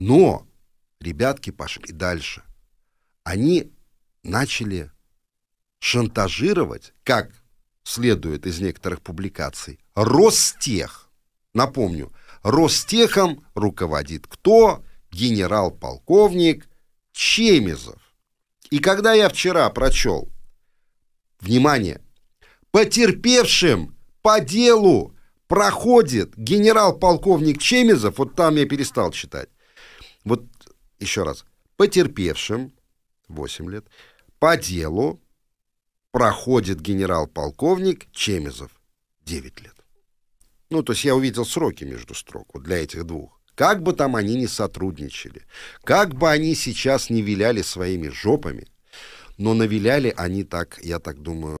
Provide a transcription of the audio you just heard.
Но ребятки пошли дальше. Они начали шантажировать, как следует из некоторых публикаций, Ростех. Напомню, Ростехом руководит кто? Генерал-полковник Чемизов. И когда я вчера прочел, внимание, потерпевшим по делу проходит генерал-полковник Чемизов, вот там я перестал читать, вот еще раз. Потерпевшим 8 лет по делу проходит генерал-полковник Чемизов 9 лет. Ну, то есть я увидел сроки между строк вот для этих двух. Как бы там они ни сотрудничали, как бы они сейчас не виляли своими жопами, но навиляли они так, я так думаю,